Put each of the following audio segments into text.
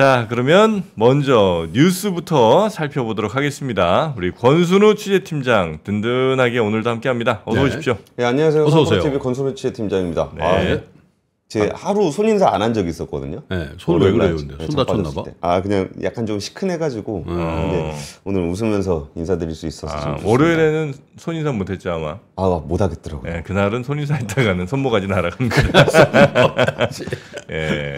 자, 그러면 먼저 뉴스부터 살펴보도록 하겠습니다. 우리 권순우 취재팀장 든든하게 오늘도 함께합니다. 어서 네. 오십시오. 네, 안녕하세요. 어서 오세요. 권순우 취재팀장입니다. 네. 아, 네. 제 하루 손 인사 안 한 적이 있었거든요. 네, 손을 왜 그래요? 근데? 손 다쳤나 봐. 아 그냥 약간 좀 시큰해가지고 음. 아. 근데 오늘 웃으면서 인사드릴 수 있어서 아, 월요일에는 손 인사 못했죠 아마. 아 못하겠더라고요. 네, 그날은 손 인사 했다가는 손모가지 날아간 거라서. 예.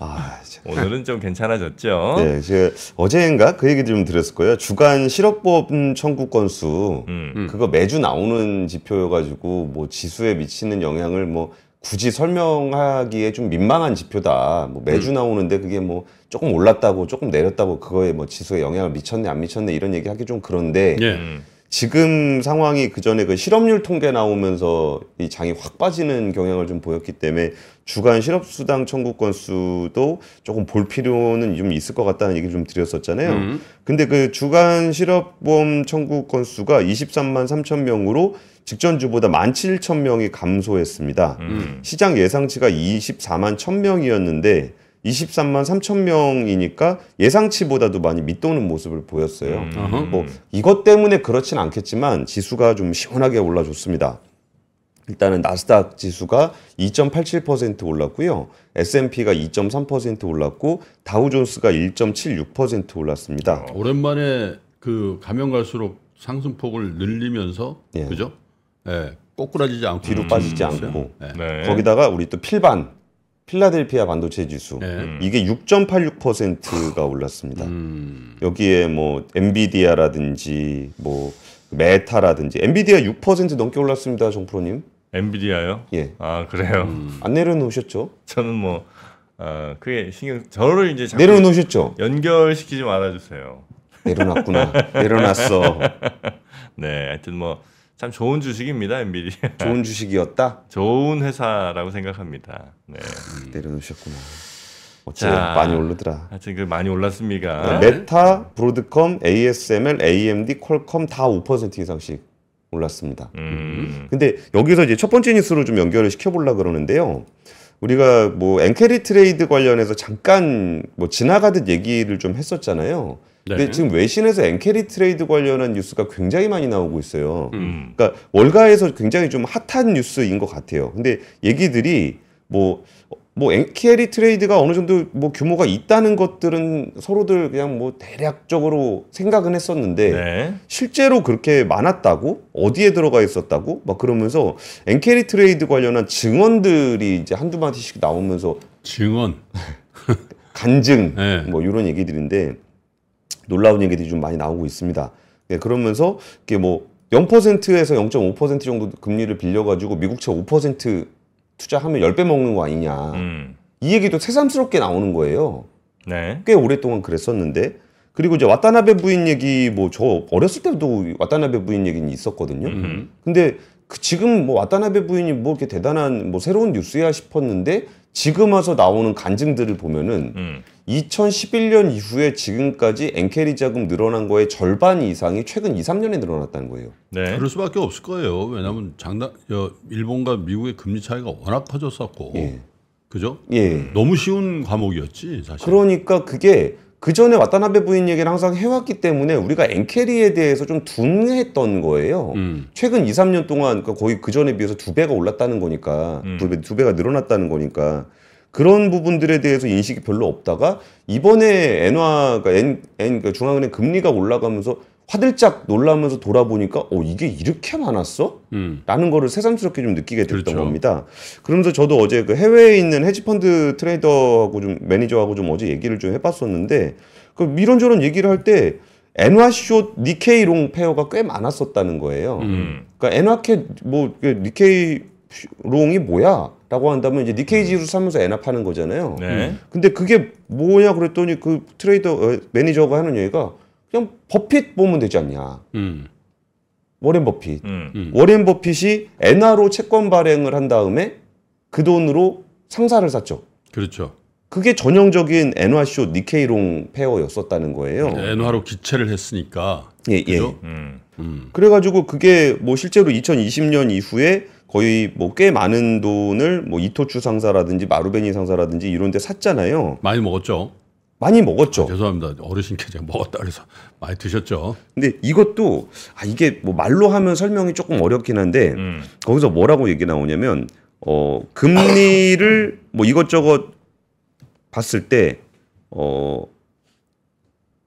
아, 오늘은 좀 괜찮아졌죠. 네, 제가 어제인가 그 얘기 좀 드렸을 거예요. 주간 실업보험 청구 건수 음. 그거 매주 나오는 지표여가지고 뭐 지수에 미치는 영향을 뭐 굳이 설명하기에 좀 민망한 지표다. 뭐 매주 음. 나오는데 그게 뭐 조금 올랐다고 조금 내렸다고 그거에 뭐 지수에 영향을 미쳤네 안 미쳤네 이런 얘기하기 좀 그런데 예. 음. 지금 상황이 그 전에 그 실업률 통계 나오면서 이 장이 확 빠지는 경향을 좀 보였기 때문에 주간 실업수당 청구 건수도 조금 볼 필요는 좀 있을 것 같다는 얘기를 좀 드렸었잖아요. 음. 근데 그 주간 실업보험 청구 건수가 23만 3천 명으로 직전주보다 1 7천명이 감소했습니다. 음. 시장 예상치가 24만 1 0명이었는데 23만 3천 명이니까 예상치보다도 많이 밑도는 모습을 보였어요. 음. 뭐 음. 이것 때문에 그렇진 않겠지만 지수가 좀 시원하게 올라줬습니다. 일단은 나스닥 지수가 2.87% 올랐고요. S&P가 2.3% 올랐고 다우존스가 1.76% 올랐습니다. 아, 오랜만에 그 가면 갈수록 상승폭을 늘리면서 예. 그죠? 예. 꼬꾸라지지 않고 뒤로 빠지지 않고 예. 네. 거기다가 우리 또 필반 필라델피아 반도체 지수 네. 음. 이게 6.86%가 음. 올랐습니다. 음. 여기에 뭐 엔비디아라든지 뭐 메타라든지 엔비디아 6% 넘게 올랐습니다, 정프로님. 엔비디아요? 예. 아 그래요. 음. 안 내려놓으셨죠? 저는 뭐 아, 그게 신경 저를 이제 내려놓으셨죠? 연결시키지 말아주세요. 내려놨구나. 내려놨어. 네, 하여튼 뭐참 좋은 주식입니다, MBD. 좋은 주식이었다? 좋은 회사라고 생각합니다. 네. 음. 내려놓으셨구나. 어째 자, 많이 오르더라. 하여튼 그 많이 올랐습니까? 네, 메타, 브로드컴, ASML, AMD, 퀄컴 다 5% 이상씩 올랐습니다. 음. 근데 여기서 이제 첫 번째 뉴스로 좀 연결을 시켜보려 그러는데요. 우리가 뭐 엔캐리 트레이드 관련해서 잠깐 뭐 지나가듯 얘기를 좀 했었잖아요. 네. 근데 지금 외신에서 엔캐리 트레이드 관련한 뉴스가 굉장히 많이 나오고 있어요. 음. 그러니까 월가에서 굉장히 좀 핫한 뉴스인 것 같아요. 근데 얘기들이 뭐, 뭐 엔캐리 트레이드가 어느 정도 뭐 규모가 있다는 것들은 서로들 그냥 뭐 대략적으로 생각은 했었는데 네. 실제로 그렇게 많았다고 어디에 들어가 있었다고 막 그러면서 엔캐리 트레이드 관련한 증언들이 이제 한두 마디씩 나오면서 증언 간증 네. 뭐 이런 얘기들인데 놀라운 얘기들이 좀 많이 나오고 있습니다. 예, 그러면서 이게 뭐 0%에서 0.5% 정도 금리를 빌려가지고 미국채 5% 투자하면 10배 먹는 거 아니냐. 음. 이 얘기도 새삼스럽게 나오는 거예요. 네. 꽤 오랫동안 그랬었는데 그리고 이제 와타나베 부인 얘기 뭐 저 어렸을 때도 와타나베 부인 얘기는 있었거든요. 음흠. 근데 그 지금 뭐 와타나베 부인이 뭐 이렇게 대단한 뭐 새로운 뉴스야 싶었는데 지금 와서 나오는 간증들을 보면은 음. 2011년 이후에 지금까지 엔캐리 자금 늘어난 거의 절반 이상이 최근 2, 3년에 늘어났다는 거예요. 네. 그럴 수밖에 없을 거예요. 왜냐하면 장단 일본과 미국의 금리 차이가 워낙 커졌었고, 예. 그죠? 예. 너무 쉬운 과목이었지 사실. 그러니까 그게 그 전에 와타나베 부인 얘기를 항상 해왔기 때문에 우리가 엔캐리에 대해서 좀 둔했던 거예요. 음. 최근 2, 3년 동안 그러니까 거의 그 전에 비해서 두 배가 올랐다는 거니까 음. 두 배가 늘어났다는 거니까. 그런 부분들에 대해서 인식이 별로 없다가 이번에 엔화가 엔, 엔 중앙은행 금리가 올라가면서 화들짝 놀라면서 돌아보니까 어 이게 이렇게 많았어? 음. 라는 거를 새삼스럽게 좀 느끼게 됐던 그렇죠. 겁니다. 그러면서 저도 어제 그 해외에 있는 헤지펀드 트레이더하고 좀 매니저하고 좀 어제 얘기를 좀 해봤었는데 그 이런저런 얘기를 할 때 엔화쇼 니케이 롱 페어가 꽤 많았었다는 거예요. 음. 그러니까 엔화캐 뭐 그 니케이 롱이 뭐야? 라고 한다면 이제 니케이지로 음. 사면서 애나 파는 거잖아요. 네. 음. 근데 그게 뭐냐 그랬더니 그 트레이더 어, 매니저가 하는 얘기가 그냥 버핏 보면 되지 않냐. 음. 워렌 버핏. 음. 음. 워렌 버핏이 엔화로 채권 발행을 한 다음에 그 돈으로 상사를 샀죠. 그렇죠. 그게 전형적인 엔화쇼 니케이롱 페어였었다는 거예요. 네, 엔화로 기체를 했으니까. 예, 예. 그죠? 예. 음. 그래가지고 그게 뭐 실제로 2020년 이후에 거의 뭐 꽤 많은 돈을 뭐 이토추 상사라든지 마루베니 상사라든지 이런 데 샀잖아요. 많이 먹었죠. 많이 먹었죠. 아, 죄송합니다. 어르신께 제가 먹었다 그래서 많이 드셨죠. 근데 이것도 아 이게 뭐 말로 하면 설명이 조금 어렵긴 한데 음. 거기서 뭐라고 얘기 나오냐면 어 금리를 뭐 이것저것 봤을 때어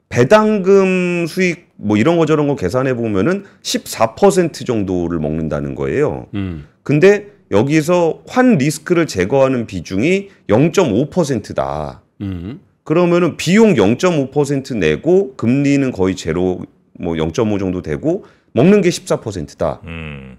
배당금 수익 뭐 이런 거 저런 거 계산해 보면은 14% 정도를 먹는다는 거예요. 음. 근데 여기서 환 리스크를 제거하는 비중이 0.5%다. 음. 그러면은 비용 0.5% 내고 금리는 거의 제로 뭐 0.5 정도 되고 먹는 게 14%다. 음.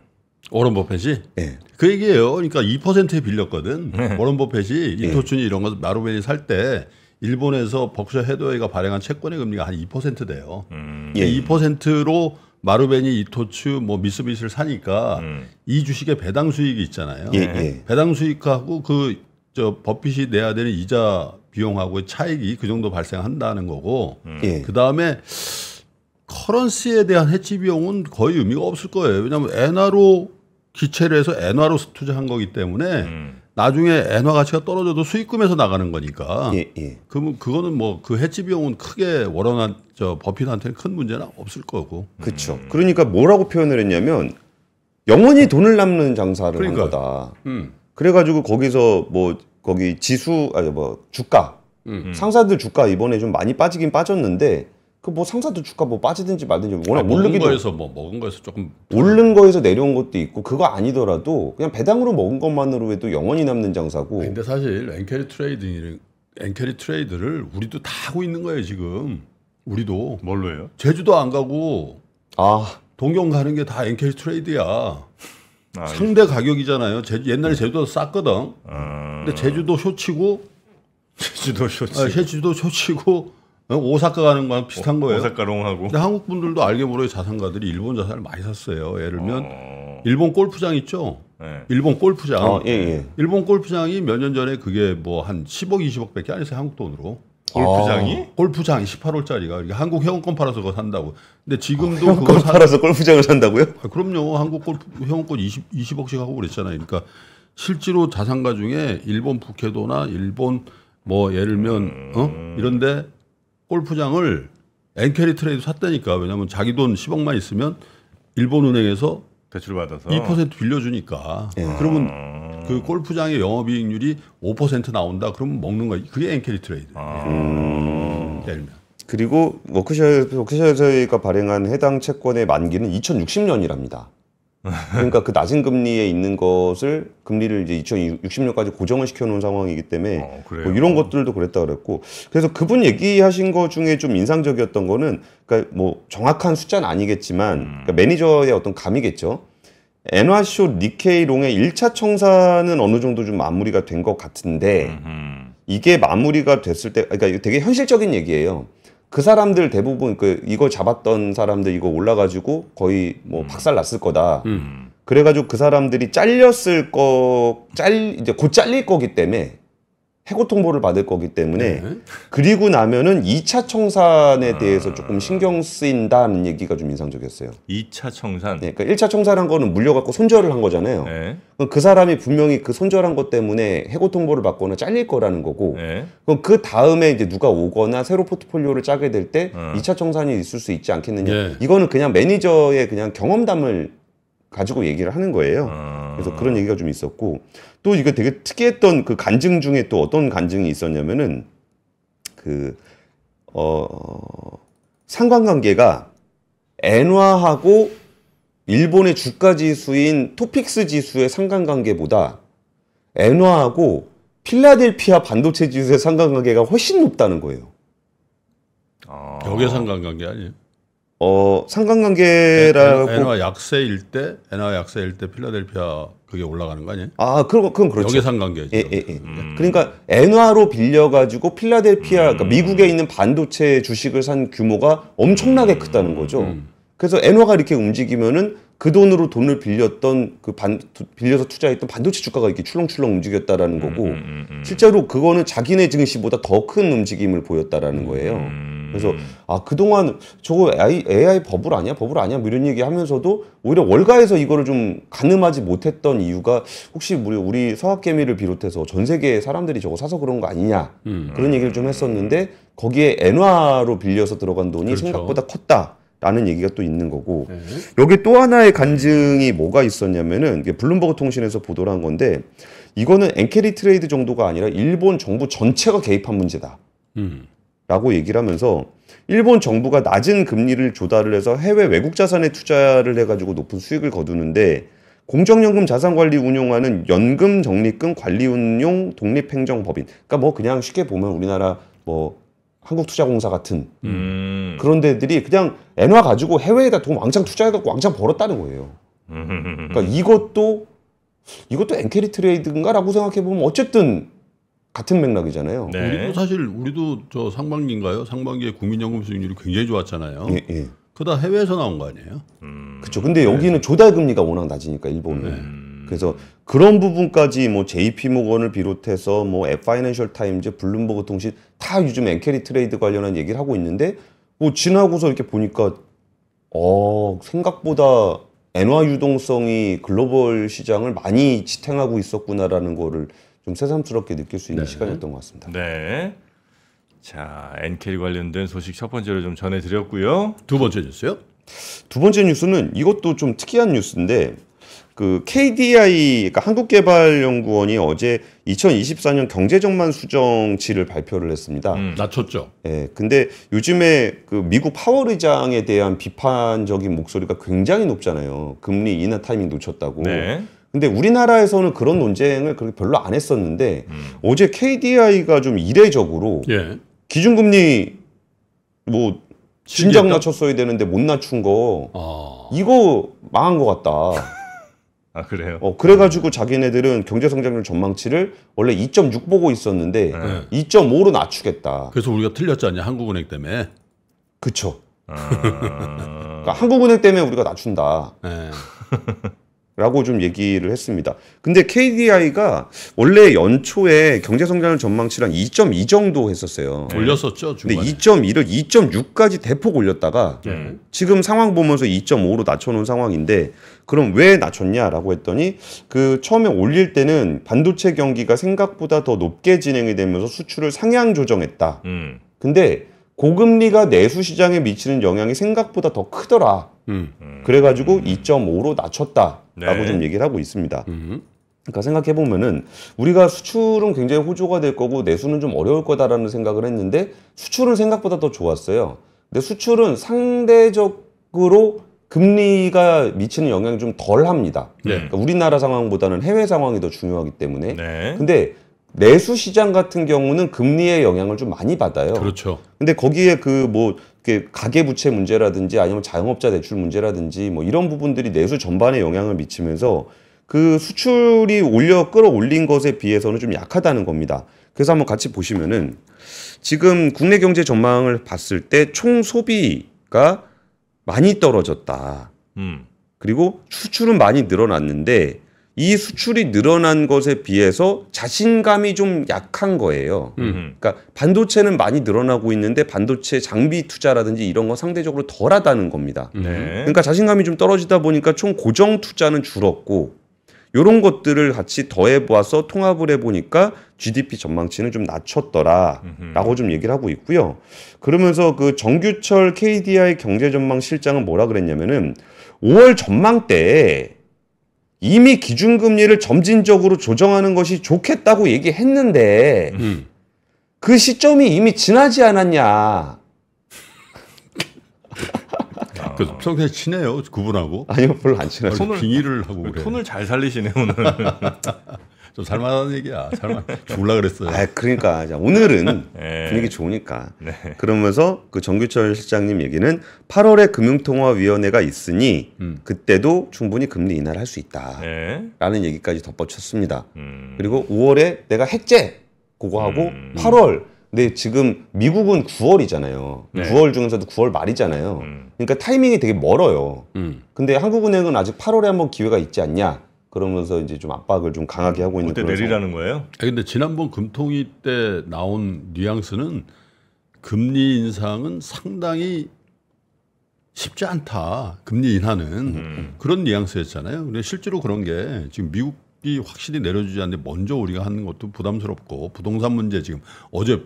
워런 버펫이 네. 예. 그 얘기예요. 그러니까 2%에 빌렸거든. 네. 워런 버펫이 인토춘이 예. 네. 이런 거마루벤이살때 일본에서 벅셔 헤드웨이가 발행한 채권의 금리가 한2% 돼요. 음. 예. 2%로 마루베니, 이토츠, 뭐 미쓰비시를 사니까 음. 이 주식의 배당 수익이 있잖아요. 예, 네. 예. 배당 수익하고 그 저 버핏이 내야 되는 이자 비용하고의 차익이 그 정도 발생한다는 거고 음. 예. 그 다음에 커런스에 대한 해치 비용은 거의 의미가 없을 거예요. 왜냐하면 엔화로 기체를 해서 엔화로 투자한 거기 때문에 음. 나중에 엔화 가치가 떨어져도 수익금에서 나가는 거니까. 예, 예. 그 그거는 뭐 그해치 비용은 크게 워런한 저 버핏한테는 큰 문제는 없을 거고. 그렇죠. 그러니까 뭐라고 표현을 했냐면 영원히 돈을 남는 장사를 그러니까한 거다. 음. 그래가지고 거기서 뭐 거기 지수 아니 뭐 주가 음. 상사들 주가 이번에 좀 많이 빠지긴 빠졌는데 그뭐 상사도 주가 뭐 빠지든지 말든지 워낙 아니, 오르기도 먹은 거에서 뭐 먹은 거에서 조금 오른 거에서 내려온 것도 있고 그거 아니더라도 그냥 배당으로 먹은 것만으로 해도 영원히 남는 장사고. 근데 사실 앵캐리 트레이딩 앵캐리 트레이드를 우리도 다 하고 있는 거예요 지금. 우리도 뭘로 해요? 제주도 안 가고 아 동경 가는 게 다 앵캐리 트레이드야. 아, 상대 가격이잖아요. 제 옛날에 네. 제주도 쌌거든. 음... 근데 제주도 쇼치고 제주도 쇼치. 아, 제주도 쇼치고 어? 오사카 가는 거랑 비슷한 오, 거예요. 오사카 롱하고. 근데 한국 분들도 알게 모르게 자산가들이 일본 자산을 많이 샀어요. 예를 들면 어... 일본 골프장 있죠. 네. 일본 골프장. 어, 예, 예. 일본 골프장이 몇 년 전에 그게 뭐 한 10억 20억밖에 안 했어요. 한국 돈으로. 골프장이? 아. 골프장 18홀짜리가 한국 회원권 팔아서 그거 산다고. 근데 지금도 아, 그거 사... 팔아서 골프장을 산다고요? 아, 그럼요. 한국 골프 회원권 20 20억씩 하고 그랬잖아요. 그러니까 실제로 자산가 중에 일본 북해도나 일본 뭐 예를 들면 어? 이런데 골프장을 엔캐리 트레이드 샀다니까. 왜냐면 자기 돈 10억만 있으면 일본은행에서 대출 받아서 2% 빌려주니까. 네. 그러면 그 골프장의 영업이익률이 5% 나온다. 그러면 먹는 거야. 그게 엔캐리 트레이드. 아. 음. 예를 들면. 그리고 워크셔 워크셔 사회가 발행한 해당 채권의 만기는 2060년이랍니다. 그러니까 그 낮은 금리에 있는 것을 금리를 이제 2060년까지 고정을 시켜놓은 상황이기 때문에 어, 뭐 이런 것들도 그랬다 그랬고 그래서 그분 얘기하신 것 중에 좀 인상적이었던 거는 그러니까 뭐 정확한 숫자는 아니겠지만 음. 그러니까 매니저의 어떤 감이겠죠. 엔화쇼 니케이롱의 1차 청산은 어느 정도 좀 마무리가 된 것 같은데 음흠. 이게 마무리가 됐을 때 그러니까 되게 현실적인 얘기예요. 그 사람들 대부분 그 이거 잡았던 사람들 이거 올라가지고 거의 뭐 음. 박살 났을 거다. 음. 그래가지고 그 사람들이 잘렸을 거, 짤 이제 곧 잘릴 거기 때문에 해고 통보를 받을 거기 때문에 네. 그리고 나면은 2차 청산에 아. 대해서 조금 신경 쓰인다는 얘기가 좀 인상적이었어요. 2차 청산. 네, 그러니까 1차 청산한 거는 물려갖고 손절을 한 거잖아요. 네. 그럼 그 사람이 분명히 그 손절한 것 때문에 해고 통보를 받거나 잘릴 거라는 거고. 네. 그럼 그 다음에 이제 누가 오거나 새로 포트폴리오를 짜게 될때 어. 2차 청산이 있을 수 있지 않겠느냐. 네. 이거는 그냥 매니저의 그냥 경험담을 가지고 얘기를 하는 거예요. 어... 그래서 아. 그런 얘기가 좀 있었고 또 이거 되게 특이했던 그 간증 중에 또 어떤 간증이 있었냐면은 그 어, 상관관계가 엔화하고 일본의 주가 지수인 토픽스 지수의 상관관계보다 엔화하고 필라델피아 반도체 지수의 상관관계가 훨씬 높다는 거예요. 아... 벽의 상관관계 아니에요? 어 상관관계라고 엔화 약세일 때 엔화 약세일 때 필라델피아 그게 올라가는 거 아니에요? 아, 그건 그건 그렇죠. 여기 상관계죠. 예, 예, 예. 음. 그러니까 엔화로 빌려 가지고 필라델피아 그러니까 음. 그러니까 미국에 있는 반도체 주식을 산 규모가 엄청나게 음. 크다는 거죠. 음. 그래서 엔화가 이렇게 움직이면은 그 돈으로 돈을 빌렸던 그 반, 빌려서 투자했던 반도체 주가가 이렇게 출렁출렁 움직였다라는 거고 음, 음, 음. 음. 실제로 그거는 자기네 증시보다 더 큰 움직임을 보였다라는 거예요. 음. 그래서 아 그동안 저거 AI, AI 버블 아니야 버블 아니야 뭐 이런 얘기 하면서도 오히려 월가에서 이거를 좀 가늠하지 못했던 이유가 혹시 우리 우리 서학개미를 비롯해서 전 세계 사람들이 저거 사서 그런 거 아니냐 음. 그런 얘기를 좀 했었는데 거기에 엔화로 빌려서 들어간 돈이 그렇죠. 생각보다 컸다 라는 얘기가 또 있는 거고 네. 여기 또 하나의 간증이 뭐가 있었냐면은 블룸버그 통신에서 보도를 한 건데 이거는 엔케리 트레이드 정도가 아니라 일본 정부 전체가 개입한 문제다 음. 라고 얘기를 하면서 일본 정부가 낮은 금리를 조달을 해서 해외 외국 자산에 투자를 해가지고 높은 수익을 거두는데 공정연금 자산관리 운용하는 연금정립금 관리운용 독립행정법인 그러니까 뭐 그냥 쉽게 보면 우리나라 뭐 한국투자공사 같은 음. 그런 데들이 그냥 엔화 가지고 해외에다 돈 왕창 투자해갖고 왕창 벌었다는 거예요. 음. 그러니까 이것도 이것도 엔캐리 트레이드인가라고 생각해 보면 어쨌든 같은 맥락이잖아요. 네. 우리도 사실 우리도 저 상반기인가요? 상반기에 국민연금 수익률이 굉장히 좋았잖아요. 예, 예. 그다 해외에서 나온 거 아니에요? 음. 그렇죠. 근데 여기는 네. 조달 금리가 워낙 낮으니까 일본은. 네. 그래서 그런 부분까지 뭐 JP 모건을 비롯해서 뭐 F 파이낸셜 타임즈, 블룸버그 통신 다 요즘 엔캐리 트레이드 관련한 얘기를 하고 있는데 뭐 지나고서 이렇게 보니까 어, 생각보다 엔화 유동성이 글로벌 시장을 많이 지탱하고 있었구나라는 거를 좀 새삼스럽게 느낄 수 있는 네. 시간이었던 것 같습니다. 네. 자, 엔캐리 관련된 소식 첫 번째로 좀 전해드렸고요. 두 번째 뉴스요? 두 번째 뉴스는 이것도 좀 특이한 뉴스인데 그 KDI, 그러니까 한국개발연구원이 어제 2024년 경제정만 수정치를 발표를 했습니다. 음, 낮췄죠. 예. 근데 요즘에 그 미국 파월 의장에 대한 비판적인 목소리가 굉장히 높잖아요. 금리 인하 타이밍 놓쳤다고. 네. 근데 우리나라에서는 그런 논쟁을 그렇게 별로 안 했었는데 음. 어제 KDI가 좀 이례적으로 예. 기준금리 뭐 진작 낮췄어야 되는데 못 낮춘 거 아... 이거 망한 것 같다. 아 그래요? 어 그래가지고 자기네들은 경제 성장률 전망치를 원래 2.6 보고 있었는데 네. 2.5로 낮추겠다. 그래서 우리가 틀렸지 않냐 한국은행 때문에. 그쵸. 아... 그러니까 한국은행 때문에 우리가 낮춘다. 네. 라고 좀 얘기를 했습니다. 근데 KDI가 원래 연초에 경제성장률 전망치를 한2.2 정도 했었어요. 네. 올렸었죠. 중간에. 근데 2.2를 2.6까지 대폭 올렸다가 네. 지금 상황 보면서 2.5로 낮춰놓은 상황인데 그럼 왜 낮췄냐라고 했더니 그 처음에 올릴 때는 반도체 경기가 생각보다 더 높게 진행이 되면서 수출을 상향 조정했다. 음. 근데 고금리가 내수 시장에 미치는 영향이 생각보다 더 크더라. 음. 음. 그래가지고 음. 2.5로 낮췄다라고 네. 좀 얘기를 하고 있습니다. 음. 그러니까 생각해 보면은 우리가 수출은 굉장히 호조가 될 거고 내수는 좀 어려울 거다라는 생각을 했는데 수출은 생각보다 더 좋았어요. 근데 수출은 상대적으로 금리가 미치는 영향이 좀 덜 합니다. 네. 그러니까 우리나라 상황보다는 해외 상황이 더 중요하기 때문에. 네. 근데 내수 시장 같은 경우는 금리의 영향을 좀 많이 받아요. 그렇죠. 근데 거기에 그뭐 가계 부채 문제라든지 아니면 자영업자 대출 문제라든지 뭐 이런 부분들이 내수 전반에 영향을 미치면서 그 수출이 올려 끌어올린 것에 비해서는 좀 약하다는 겁니다. 그래서 한번 같이 보시면은 지금 국내 경제 전망을 봤을 때 총 소비가 많이 떨어졌다. 음. 그리고 수출은 많이 늘어났는데 이 수출이 늘어난 것에 비해서 자신감이 좀 약한 거예요. 음흠. 그러니까 반도체는 많이 늘어나고 있는데 반도체 장비 투자라든지 이런 거 상대적으로 덜하다는 겁니다. 네. 그러니까 자신감이 좀 떨어지다 보니까 총 고정 투자는 줄었고 요런 것들을 같이 더해 보아서 통합을 해 보니까 GDP 전망치는 좀 낮췄더라라고 좀 얘기를 하고 있고요. 그러면서 그 정규철 KDI 경제 전망 실장은 뭐라 그랬냐면은 5월 전망 때 이미 기준금리를 점진적으로 조정하는 것이 좋겠다고 얘기했는데 음. 그 시점이 이미 지나지 않았냐. 그래서 평소에 친해요 그분하고? 아니요 별로 안 친해요. 손을 빙의를 하고 그래. 손을 잘 살리시네 오늘. 좀 살만한 얘기야. 살만 죽을라 그랬어요. 아 그러니까 오늘은 네. 분위기 좋으니까. 네. 그러면서 그 정규철 실장님 얘기는 8월에 금융통화위원회가 있으니 음. 그때도 충분히 금리 인하를 할 수 있다라는 네. 얘기까지 덧붙였습니다. 음. 그리고 5월에 내가 핵제 그거 하고 음. 8월 근데 지금 미국은 9월이잖아요. 네. 9월 중에서도 9월 말이잖아요. 음. 그러니까 타이밍이 되게 멀어요. 음. 근데 한국은행은 아직 8월에 한번 기회가 있지 않냐. 그러면서 이제 좀 압박을 좀 강하게 하고 있는 그때 내리라는 거예요? 아 근데 지난번 금통위 때 나온 뉘앙스는 금리 인상은 상당히 쉽지 않다. 금리 인하는 음. 그런 뉘앙스였잖아요. 근데 실제로 그런 게 지금 미국이 확실히 내려주지 않는데 먼저 우리가 하는 것도 부담스럽고 부동산 문제 지금 어제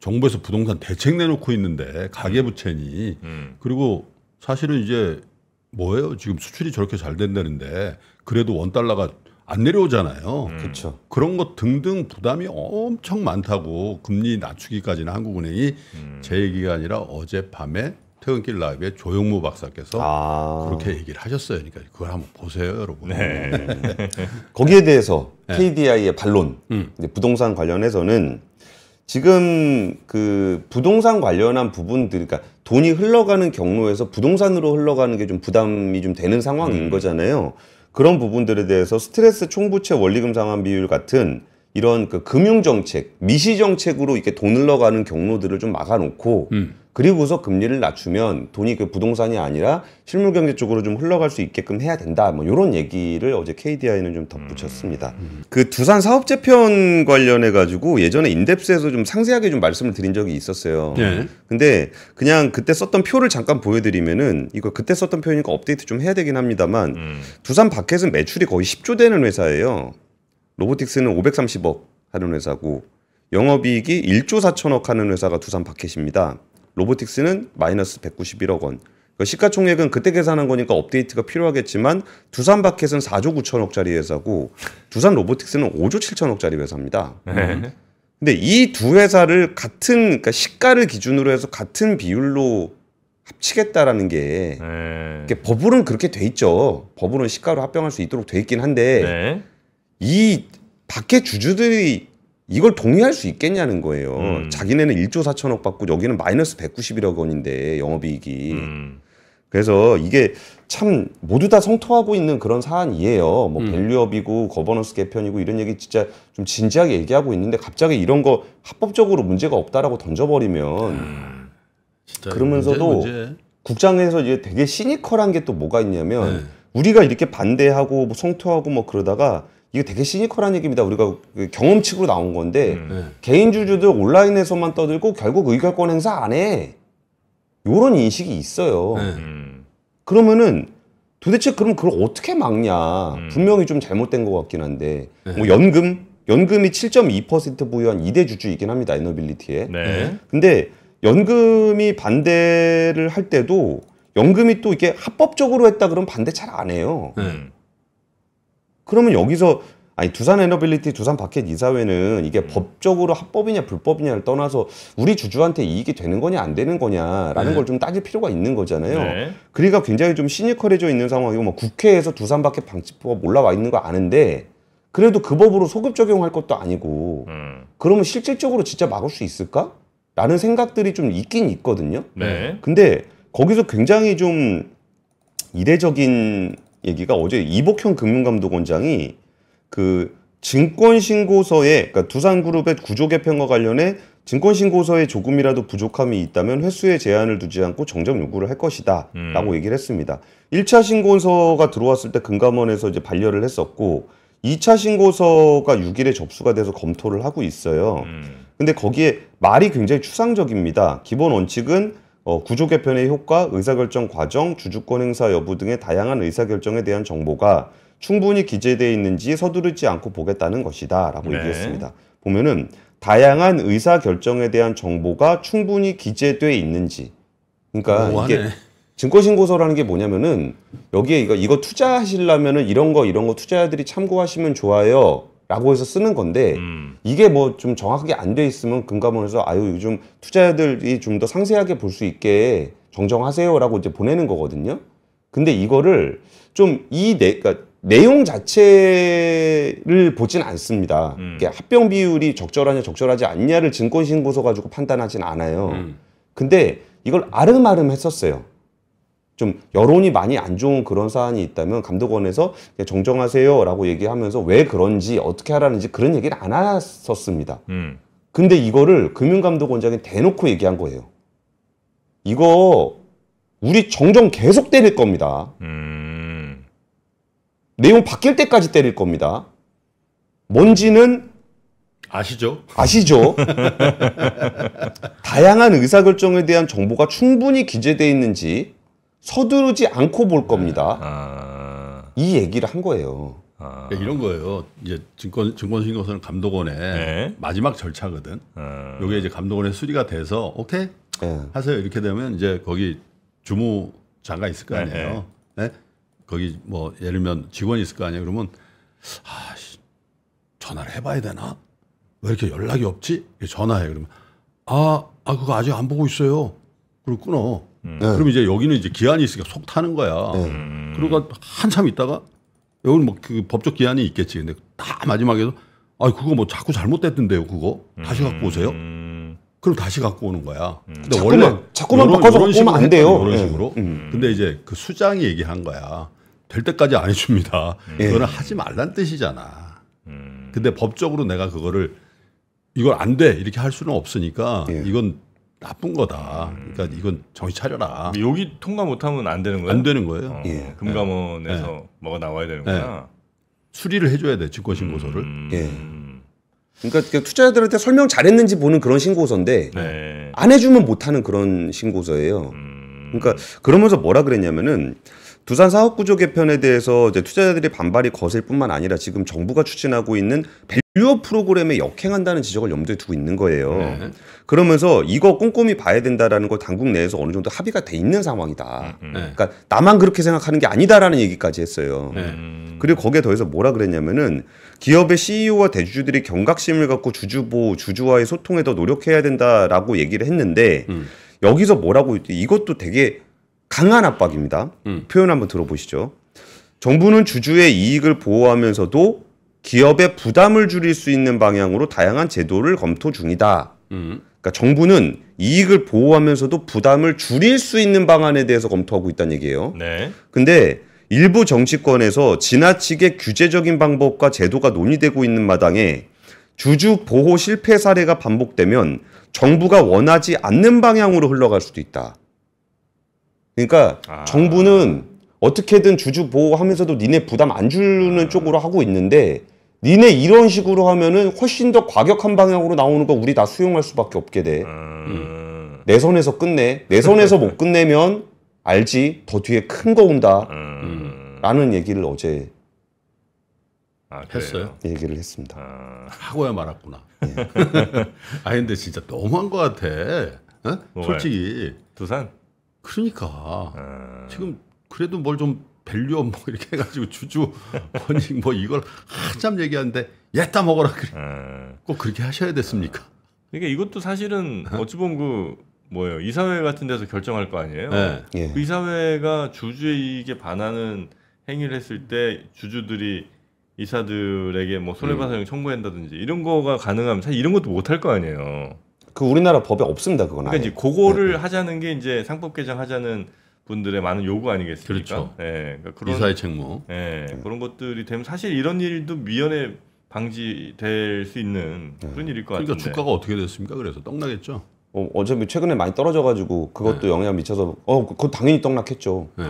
정부에서 부동산 대책 내놓고 있는데 가계부채니 음. 음. 그리고 사실은 이제 뭐예요 지금 수출이 저렇게 잘 된다는데 그래도 원 달러가 안 내려오잖아요. 음. 그렇죠. 그런 것 등등 부담이 엄청 많다고 금리 낮추기까지는 한국은행이 음. 제 얘기가 아니라 어젯밤에 퇴근길 라이브에 조영무 박사께서 아. 그렇게 얘기를 하셨어요. 그러니까 그걸 한번 보세요, 여러분. 네. 거기에 대해서 네. KDI의 반론, 음. 부동산 관련해서는 지금 그 부동산 관련한 부분들, 그러니까 돈이 흘러가는 경로에서 부동산으로 흘러가는 게 좀 부담이 좀 되는 상황인 음. 거잖아요. 그런 부분들에 대해서 스트레스 총부채 원리금 상환 비율 같은 이런 그 금융 정책, 미시 정책으로 이렇게 돈 흘러가는 경로들을 좀 막아놓고 음. 그리고서 금리를 낮추면 돈이 그 부동산이 아니라 실물 경제 쪽으로 좀 흘러갈 수 있게끔 해야 된다. 뭐요런 얘기를 어제 KDI는 좀 덧붙였습니다. 음. 음. 그 두산 사업재편 관련해 가지고 예전에 인덱스에서 좀 상세하게 좀 말씀을 드린 적이 있었어요. 네. 근데 그냥 그때 썼던 표를 잠깐 보여드리면은 이거 그때 썼던 표니까 업데이트 좀 해야 되긴 합니다만 음. 두산 바켓은 매출이 거의 10조 되는 회사예요. 로보틱스는 530억 하는 회사고 영업이익이 1조 4천억 하는 회사가 두산 바켓입니다. 로보틱스는 마이너스 191억 원. 그러니까 시가총액은 그때 계산한 거니까 업데이트가 필요하겠지만 두산 바켓은 4조 9천억짜리 회사고 두산 로보틱스는 5조 7천억짜리 회사입니다. 네. 근데 이 두 회사를 같은 그러니까 시가를 기준으로 해서 같은 비율로 합치겠다라는 게 네. 법으로는 그렇게 돼 있죠. 법으로는 시가로 합병할 수 있도록 돼 있긴 한데 네. 이 밖에 주주들이 이걸 동의할 수 있겠냐는 거예요. 음. 자기네는 1조 4천억 받고 여기는 마이너스 191억 원인데 영업이익이. 음. 그래서 이게 참 모두 다 성토하고 있는 그런 사안이에요. 뭐 음. 밸류업이고 거버넌스 개편이고 이런 얘기 진짜 좀 진지하게 얘기하고 있는데 갑자기 이런 거 합법적으로 문제가 없다라고 던져버리면 음. 그러면서도 문제, 문제. 국장에서 이제 되게 시니컬한 게 또 뭐가 있냐면 네. 우리가 이렇게 반대하고 뭐 성토하고 뭐 그러다가 이게 되게 시니컬한 얘기입니다. 우리가 그 경험칙으로 나온 건데 음. 네. 개인 주주들 온라인에서만 떠들고 결국 의결권 행사 안 해. 요런 인식이 있어요. 네. 음. 그러면은 도대체 그럼 그걸 어떻게 막냐? 음. 분명히 좀 잘못된 것 같긴 한데 네. 뭐 연금 연금이 7.2%부여한 2대 주주이긴 합니다. 이너빌리티에 네. 근데 연금이 반대를 할 때도 연금이 또 이게 합법적으로 했다 그러면 반대 잘 안 해요. 음. 그러면 여기서 아니 두산 에너빌리티 두산 바켓 이사회는 이게 음. 법적으로 합법이냐 불법이냐를 떠나서 우리 주주한테 이익이 되는 거냐 안 되는 거냐라는 네. 걸좀 따질 필요가 있는 거잖아요. 네. 그러니까 굉장히 좀 시니컬해져 있는 상황이고 뭐 국회에서 두산 바켓 방지법 올라와 있는 거 아는데 그래도 그 법으로 소급 적용할 것도 아니고 음. 그러면 실질적으로 진짜 막을 수 있을까? 라는 생각들이 좀 있긴 있거든요. 네. 근데 거기서 굉장히 좀 이례적인 얘기가 어제 이복현 금융감독원장이 그 증권신고서에 그러니까 두산그룹의 구조개편과 관련해 증권신고서에 조금이라도 부족함이 있다면 횟수에 제한을 두지 않고 정점 요구를 할 것이다 음. 라고 얘기를 했습니다. 1차 신고서가 들어왔을 때 금감원에서 이제 반려를 했었고 2차 신고서가 6일에 접수가 돼서 검토를 하고 있어요. 음. 근데 거기에 말이 굉장히 추상적입니다. 기본 원칙은 어, 구조 개편의 효과, 의사결정 과정, 주주권 행사 여부 등의 다양한 의사결정에 대한 정보가 충분히 기재되어 있는지 서두르지 않고 보겠다는 것이다 라고 네. 얘기했습니다. 보면은 다양한 의사결정에 대한 정보가 충분히 기재되어 있는지 그러니까 오 이게 증권신고서라는 게 뭐냐면은 여기에 이거, 이거 투자하시려면은 이런 거 이런 거 투자자들이 참고하시면 좋아요 라고 해서 쓰는 건데 음. 이게 뭐 좀 정확하게 안 돼 있으면 금감원에서 아유 요즘 투자자들이 좀 더 상세하게 볼 수 있게 정정하세요라고 이제 보내는 거거든요. 근데 이거를 좀 이 내, 그러니까 내용 자체를 보진 않습니다. 음. 그러 합병 비율이 적절하냐 적절하지 않냐를 증권신고서 가지고 판단하진 않아요. 음. 근데 이걸 아름아름 했었어요. 좀 여론이 많이 안 좋은 그런 사안이 있다면 감독원에서 정정하세요라고 얘기하면서 왜 그런지 어떻게 하라는지 그런 얘기를 안 하셨습니다. 음. 근데 이거를 금융감독원장이 대놓고 얘기한 거예요. 이거 우리 정정 계속 때릴 겁니다. 음. 내용 바뀔 때까지 때릴 겁니다. 뭔지는 아시죠? 아시죠? 다양한 의사결정에 대한 정보가 충분히 기재되어 있는지 서두르지 않고 볼 네. 겁니다. 아... 이 얘기를 한 거예요. 아... 네, 이런 거예요. 이제 증권 증권신고서는 감독원의 네. 마지막 절차거든. 아... 요게 이제 감독원의 수리가 돼서 오케이 네. 하세요 이렇게 되면 이제 거기 주무 장가 있을 거 네, 아니에요. 네. 거기 뭐 예를 들면 직원이 있을 거 아니에요. 그러면 아씨 전화를 해봐야 되나? 왜 이렇게 연락이 없지? 전화해 그러면 아, 아 그거 아직 안 보고 있어요. 그리고 끊어. 음. 네. 그럼 이제 여기는 이제 기한이 있으니까 속 타는 거야. 네. 그러고 그러니까 한참 있다가 여기는 뭐그 법적 기한이 있겠지. 근데 다 마지막에도 아 그거 뭐 자꾸 잘못됐던데요 그거 다시 갖고 음. 오세요. 그럼 다시 갖고 오는 거야. 음. 근데 자꾸만, 원래 자꾸만 요런, 바꿔서 오면 안 돼요. 그런 네. 식으로. 음. 근데 이제 그 수장이 얘기한 거야. 될 때까지 안 해줍니다. 예. 그거는 네. 하지 말란 뜻이잖아. 근데 법적으로 내가 그거를 이걸 안돼 이렇게 할 수는 없으니까 예. 이건 나쁜 거다. 그러니까 음. 이건 정신 차려라. 여기 통과 못하면 안 되는 거예요? 안 되는 거예요. 어, 예. 금감원에서 예. 뭐가 나와야 되는 거야? 예. 수리를 해줘야 돼 증권신고서를. 음... 예. 그러니까, 그러니까 투자자들한테 설명 잘했는지 보는 그런 신고서인데 네. 안 해주면 못하는 그런 신고서예요. 음... 그러니까 그러면서 뭐라 그랬냐면은 두산 사업구조 개편에 대해서 이제 투자자들의 반발이 거셀 뿐만 아니라 지금 정부가 추진하고 있는 밸류업 프로그램에 역행한다는 지적을 염두에 두고 있는 거예요. 네. 그러면서 이거 꼼꼼히 봐야 된다라는 걸 당국 내에서 어느 정도 합의가 돼 있는 상황이다. 음, 음. 네. 그러니까 나만 그렇게 생각하는 게 아니다라는 얘기까지 했어요. 네. 그리고 거기에 더해서 뭐라 그랬냐면은 기업의 CEO와 대주주들이 경각심을 갖고 주주보 주주와의 소통에 더 노력해야 된다라고 얘기를 했는데 음. 여기서 뭐라고 이것도 되게 강한 압박입니다. 음. 표현 한번 들어보시죠. 정부는 주주의 이익을 보호하면서도 기업의 부담을 줄일 수 있는 방향으로 다양한 제도를 검토 중이다. 음. 그러니까 정부는 이익을 보호하면서도 부담을 줄일 수 있는 방안에 대해서 검토하고 있다는 얘기예요. 네. 근데 일부 정치권에서 지나치게 규제적인 방법과 제도가 논의되고 있는 마당에 주주 보호 실패 사례가 반복되면 정부가 원하지 않는 방향으로 흘러갈 수도 있다. 그러니까 아... 정부는 어떻게든 주주 보호하면서도 니네 부담 안 주는 아. 쪽으로 하고 있는데 니네 이런 식으로 하면은 훨씬 더 과격한 방향으로 나오는 거 우리 다 수용할 수밖에 없게 돼. 음... 내선에서 끝내. 내선에서 못 끝내면 알지. 더 뒤에 큰 거 온다. 음... 라는 얘기를 어제 아, 했어요. 얘기를 했습니다. 아... 하고야 말았구나. 예. 아 근데 진짜 너무한 것 같아. 어? 뭐 솔직히 두산 그러니까 음. 지금 그래도 뭘 좀 밸류업 뭐 이렇게 해가지고 주주 번익 뭐 이걸 한참 얘기하는데 얘다 먹어라 그래. 음. 꼭 그렇게 하셔야 됐습니까? 그러니까 이것도 사실은 어? 어찌 보면 그 뭐예요 이사회 같은 데서 결정할 거 아니에요. 네. 예. 그 이사회가 주주의 이익에 반하는 행위를 했을 때 주주들이 이사들에게 뭐 손해배상 청구한다든지 이런 거가 가능하면 사실 이런 것도 못 할 거 아니에요. 그 우리나라 법에 없습니다. 그건 그러니까 아예. 이제 그거를 네, 네. 하자는 게 이제 상법 개정하자는 분들의 많은 요구 아니겠습니까? 그렇죠. 예, 그러니까 그런, 이사의 책무. 예, 네. 그런 것들이 되면 사실 이런 일도 미연에 방지될 수 있는 네. 그런 일일 것 그러니까 같은데. 그러니까 주가가 어떻게 됐습니까? 그래서 떡나겠죠. 어, 어차피 최근에 많이 떨어져가지고 그것도 네. 영향 미쳐서 어, 그거 당연히 떡락했죠. 네.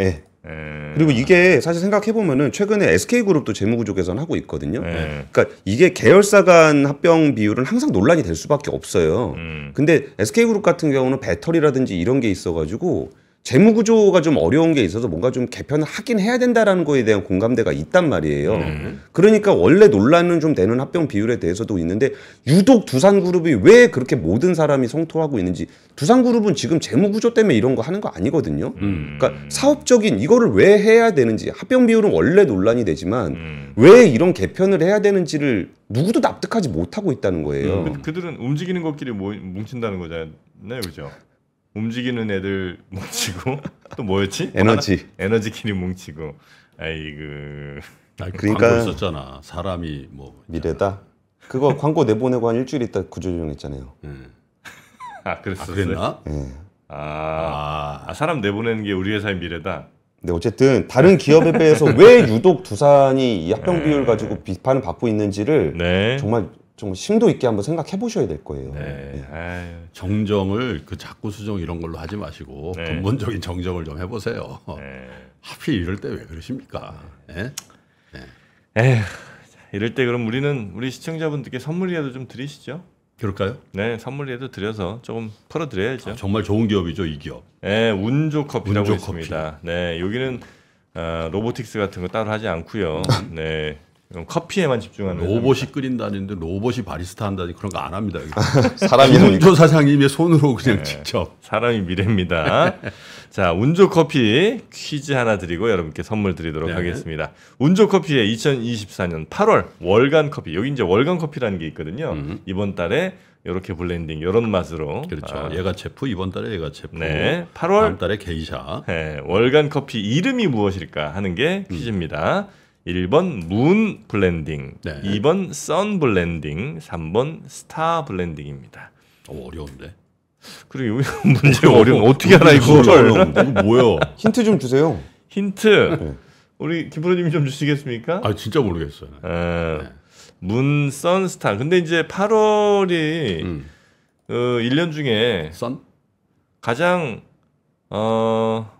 예. 예. 그리고 이게 사실 생각해 보면은 최근에 SK 그룹도 재무구조 개선 하고 있거든요. 에... 예. 그러니까 이게 계열사 간 합병 비율은 항상 논란이 될 수밖에 없어요. 음... 근데 SK 그룹 같은 경우는 배터리라든지 이런 게 있어가지고 재무 구조가 좀 어려운 게 있어서 뭔가 좀 개편을 하긴 해야 된다라는 거에 대한 공감대가 있단 말이에요. 음. 그러니까 원래 논란은 좀 되는 합병 비율에 대해서도 있는데 유독 두산그룹이 왜 그렇게 모든 사람이 성토하고 있는지 두산그룹은 지금 재무 구조 때문에 이런 거 하는 거 아니거든요. 음. 그러니까 사업적인 이거를 왜 해야 되는지 합병 비율은 원래 논란이 되지만 음. 왜 이런 개편을 해야 되는지를 누구도 납득하지 못하고 있다는 거예요. 음. 그, 그들은 움직이는 것끼리 뭉친다는 거잖아요, 그죠? 움직이는 애들 뭉치고 또 뭐였지? 에너지 에너지끼리 뭉치고 아이그 그러니까 있었잖아 사람이 뭐 미래다 그거 광고 내보내고 한 일주일 있다 구조조정했잖아요. 음. 예. 아 그랬었어요? 아, 예. 아. 아, 아, 사람 내보내는 게 우리 회사의 미래다. 근데 어쨌든 다른 기업에 비해서 왜 유독 두산이 이 합병 비율 네. 가지고 비판을 받고 있는지를 네. 정말 좀 심도 있게 한번 생각해 보셔야 될 거예요. 네. 네. 정정을 그 자꾸 수정 이런 걸로 하지 마시고 네. 근본적인 정정을 좀 해보세요. 네. 하필 이럴 때 왜 그러십니까? 네. 에휴, 이럴 때 그럼 우리는 우리 시청자분들께 선물이라도 좀 드리시죠. 그럴까요? 네, 선물이라도 드려서 조금 풀어드려야죠. 아, 정말 좋은 기업이죠, 이 기업. 네, 운조 커피라고 있습니다. 커피. 네, 여기는 어, 로보틱스 같은 거 따로 하지 않고요. 네, 음, 커피에만 집중하는 로봇이 회사입니다. 끓인다는데 로봇이 바리스타 한다니 그런 거 안 합니다. 사람이 운조 사장님의 손으로 그냥 네, 직접 사람이 미래입니다. 자 운조 커피 퀴즈 하나 드리고 여러분께 선물 드리도록 네. 하겠습니다. 운조 커피의 2024년 8월 월간 커피 여기 이제 월간 커피라는 게 있거든요. 음. 이번 달에 이렇게 블렌딩 이런 맛으로 그렇죠. 아. 예가 체프 이번 달에 예가 체프 네, 8월 다음 달에 게이샤 네, 월간 커피 이름이 무엇일까 하는 게 음. 퀴즈입니다. 음. 1번 문 블렌딩, 네. 2번 선 블렌딩, 3번 스타 블렌딩입니다. 어, 어려운데. 그리고 이 문제 어, 어려운 어떻게 하나 이거 이거 뭐야? 힌트 좀 주세요. 힌트 네. 우리 김프로님이 좀 주시겠습니까? 아 진짜 모르겠어요. 어, 네. 문선 스타. 근데 이제 8월이 음. 어, 그 1년 중에 선 가장 어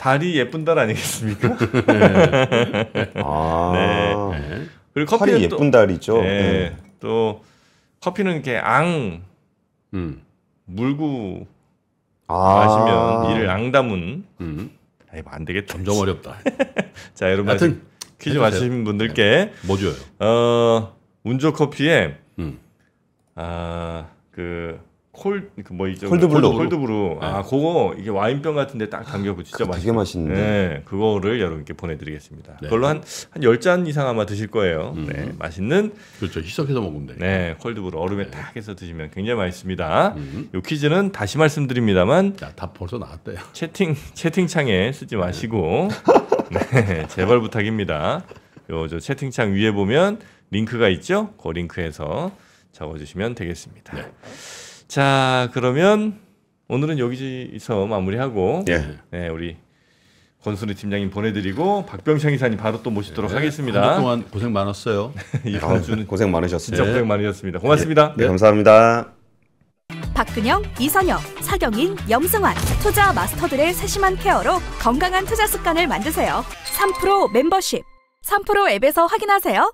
발이 예쁜 달 아니겠습니까? 네. 아. 네. 그리고 커피는 예쁜 달이죠. 네. 네. 또 커피는 이렇게 앙 음. 물고 아. 마시면 이를 앙담은 음. 아니 안되게 점점 어렵다. 자 여러분 하여튼 퀴즈 맞신 네. 분들께 뭐 줘요? 어 운조 커피에 음. 아그 홀뭐 그 있죠? 콜드브루. 콜드브루. 네. 아, 그거 이게 와인병 같은데 딱 담겨고 진짜 맛있. 되게 맛있는데. 네, 그거를 여러분께 보내드리겠습니다. 네. 그걸로 한한1잔 이상 아마 드실 거예요. 음. 네, 맛있는. 그렇죠. 희석해서 먹으면 돼. 네, 콜드브루 얼음에 네. 탁 해서 드시면 굉장히 맛있습니다. 음. 요 퀴즈는 다시 말씀드립니다만. 야, 다 벌써 나왔대요. 채팅 채팅창에 쓰지 마시고. 네, 네 제발 부탁입니다. 요 저 채팅창 위에 보면 링크가 있죠. 그 링크에서 적어주시면 되겠습니다. 네. 자, 그러면 오늘은 여기서 마무리하고 예. 네, 우리 권순우 팀장님 보내드리고 박병창 이사님 바로 또 모시도록 네. 하겠습니다. 동안 고생 많았어요. 이번 아, 주는 고생 많으셨어요. 진짜 고생 많으셨습니다. 예. 고맙습니다. 네, 감사합니다. 박근영, 이선혁, 사경인, 염승환 투자 마스터들의 세심한 케어로 건강한 투자 습관을 만드세요. 3프로 멤버십 3프로 앱에서 확인하세요.